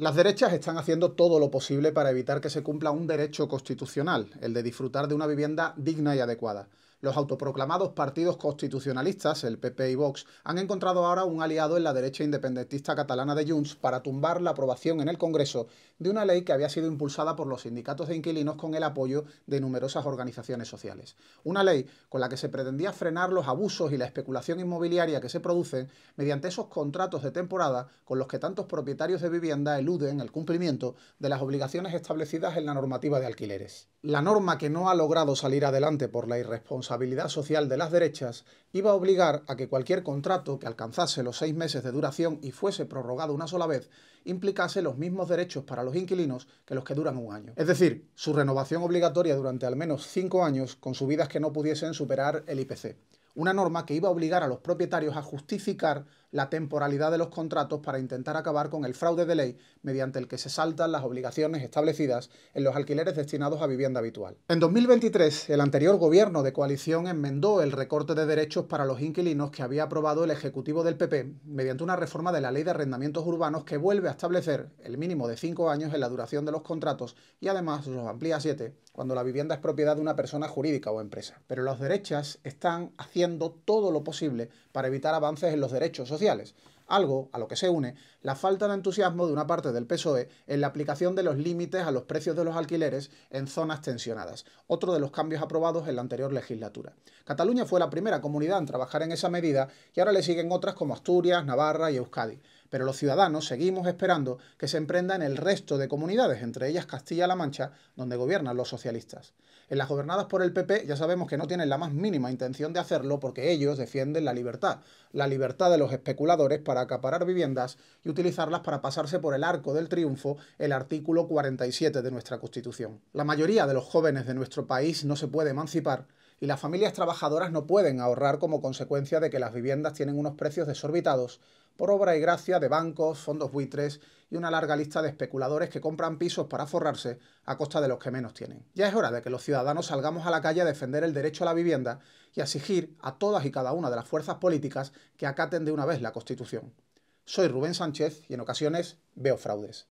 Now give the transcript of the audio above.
Las derechas están haciendo todo lo posible para evitar que se cumpla un derecho constitucional, el de disfrutar de una vivienda digna y adecuada. Los autoproclamados partidos constitucionalistas, el PP y Vox, han encontrado ahora un aliado en la derecha independentista catalana de Junts para tumbar la aprobación en el Congreso de una ley que había sido impulsada por los sindicatos de inquilinos con el apoyo de numerosas organizaciones sociales. Una ley con la que se pretendía frenar los abusos y la especulación inmobiliaria que se producen mediante esos contratos de temporada con los que tantos propietarios de vivienda eluden el cumplimiento de las obligaciones establecidas en la normativa de alquileres. La norma que no ha logrado salir adelante por la irresponsabilidad responsabilidad social de las derechas iba a obligar a que cualquier contrato que alcanzase los seis meses de duración y fuese prorrogado una sola vez implicase los mismos derechos para los inquilinos que los que duran un año. Es decir, su renovación obligatoria durante al menos cinco años con subidas que no pudiesen superar el IPC. Una norma que iba a obligar a los propietarios a justificar la temporalidad de los contratos para intentar acabar con el fraude de ley mediante el que se saltan las obligaciones establecidas en los alquileres destinados a vivienda habitual. En 2023, el anterior gobierno de coalición enmendó el recorte de derechos para los inquilinos que había aprobado el Ejecutivo del PP mediante una reforma de la Ley de Arrendamientos Urbanos que vuelve a establecer el mínimo de cinco años en la duración de los contratos y además los amplía a 7 cuando la vivienda es propiedad de una persona jurídica o empresa. Pero las derechas están haciendo todo lo posible para evitar avances en los derechos algo a lo que se une la falta de entusiasmo de una parte del PSOE en la aplicación de los límites a los precios de los alquileres en zonas tensionadas, otro de los cambios aprobados en la anterior legislatura. Cataluña fue la primera comunidad en trabajar en esa medida y ahora le siguen otras como Asturias, Navarra y Euskadi pero los ciudadanos seguimos esperando que se emprenda en el resto de comunidades, entre ellas Castilla-La Mancha, donde gobiernan los socialistas. En las gobernadas por el PP ya sabemos que no tienen la más mínima intención de hacerlo porque ellos defienden la libertad, la libertad de los especuladores para acaparar viviendas y utilizarlas para pasarse por el arco del triunfo el artículo 47 de nuestra Constitución. La mayoría de los jóvenes de nuestro país no se puede emancipar y las familias trabajadoras no pueden ahorrar como consecuencia de que las viviendas tienen unos precios desorbitados por obra y gracia de bancos, fondos buitres y una larga lista de especuladores que compran pisos para forrarse a costa de los que menos tienen. Ya es hora de que los ciudadanos salgamos a la calle a defender el derecho a la vivienda y a exigir a todas y cada una de las fuerzas políticas que acaten de una vez la Constitución. Soy Rubén Sánchez y en ocasiones veo fraudes.